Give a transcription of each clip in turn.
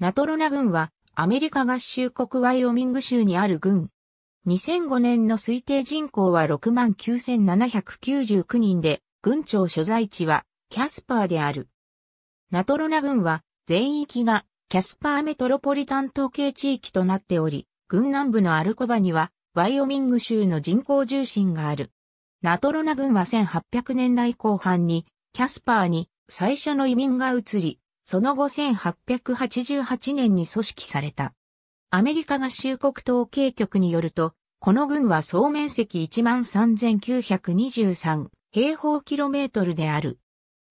ナトロナ軍はアメリカ合衆国ワイオミング州にある軍。2005年の推定人口は69,799人で、軍庁所在地はキャスパーである。ナトロナ軍は全域がキャスパーメトロポリタン統計地域となっており、軍南部のアルコバにはワイオミング州の人口重心がある。ナトロナ軍は1800年代後半にキャスパーに最初の移民が移り、その後1888年に組織された。アメリカ合衆国統計局によると、この軍は総面積13,923平方キロメートルである。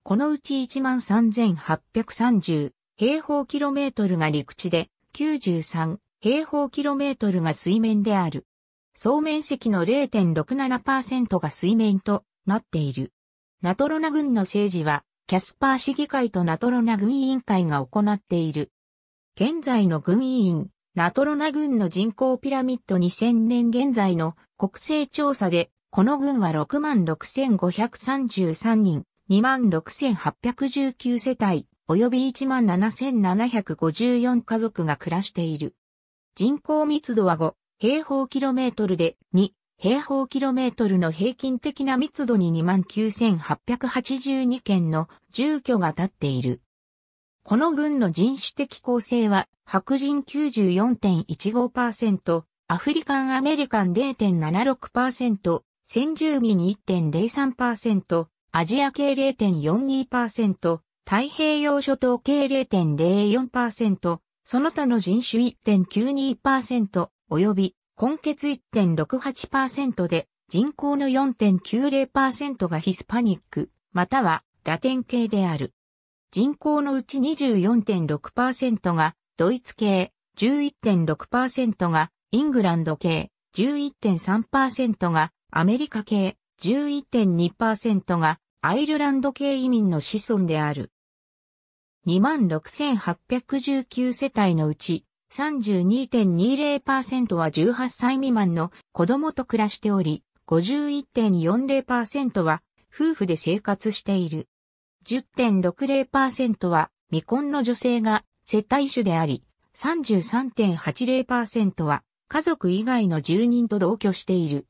このうち13,830平方キロメートルが陸地で、93平方キロメートルが水面である。総面積の0.67%が水面となっている。ナトロナ軍の政治はキャスパー市議会とナトロナ軍委員会が行っている。現在の軍委員、ナトロナ軍の人口ピラミッド2000年現在の国勢調査で、この軍は66,533人、26,819世帯、及び17,754家族が暮らしている。人口密度は5平方キロメートルで2平方キロメートルの平均的な密度に29,882件の住居が建っている。この軍の人種的構成は白人94.15%、アフリカンアメリカン0.76%、先住民1.03%、アジア系0.42%、太平洋諸島系0.04%、その他の人種1.92%、及び根血1.68%で人口の4.90%がヒスパニック、またはラテン系である。人口のうち24.6%がドイツ系、11.6%がイングランド系、11.3%がアメリカ系、11.2%がアイルランド系移民の子孫である。26,819世帯のうち32.20%は18歳未満の子供と暮らしており、51.40%は夫婦で生活している。10.60%は未婚の女性が接待主であり、33.80%は家族以外の住人と同居している。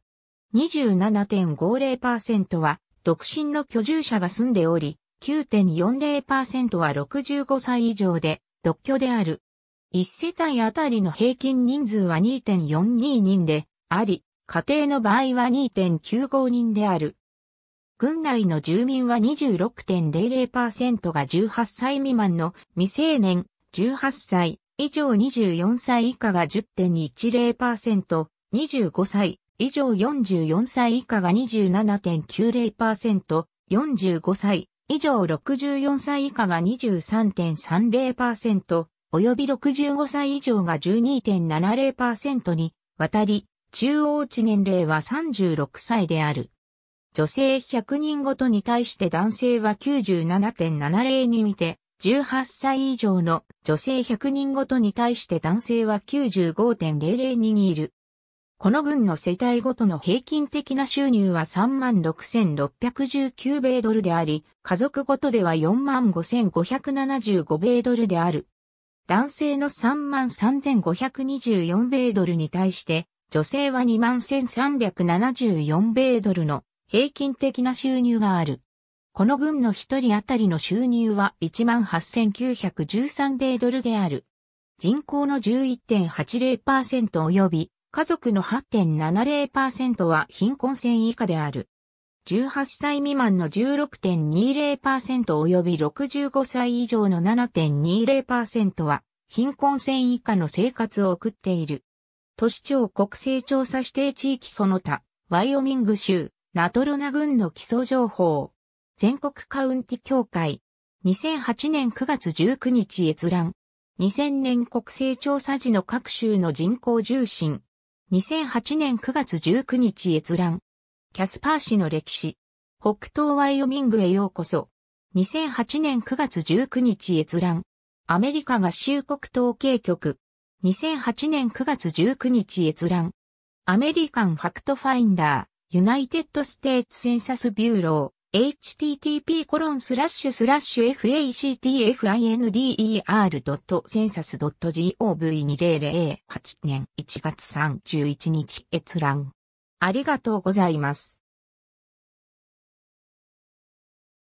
27.50%は独身の居住者が住んでおり、9.40%は65歳以上で独居である。1世帯あたりの平均人数は2.42人であり、家庭の場合は2.95人である。軍内の住民は26.00%が18歳未満の未成年、18歳以上24歳以下が10.10%、25歳以上44歳以下が27.90%、45歳以上64歳以下が23.30%、および65歳以上が12.70%にわたり、中央値年齢は36歳である。女性100人ごとに対して男性は97.70に見て、18歳以上の女性100人ごとに対して男性は95.00にいる。この群の世帯ごとの平均的な収入は36,619米ドルであり、家族ごとでは45,575米ドルである。男性の33,524米ドルに対して、女性は21,374米ドルの平均的な収入がある。この軍の一人当たりの収入は18,913米ドルである。人口の11.80%及び家族の8.70%は貧困線以下である。18歳未満の16.20%及び65歳以上の7.20%は、貧困線以下の生活を送っている。都市庁国勢調査指定地域その他、ワイオミング州、ナトロナ郡の基礎情報。全国カウンティ協会。2008年9月19日閲覧。2000年国勢調査時の各州の人口重心。2008年9月19日閲覧。キャスパー市の歴史。北東ワイオミングへようこそ。2008年9月19日閲覧。アメリカ合衆国統計局。2008年9月19日閲覧。アメリカンファクトファインダー、ユナイテッドステーツセンサスビューロー、http コロンスラッシュスラッシュ factfinder.census.gov2008 年1月31日閲覧。ありがとうございます。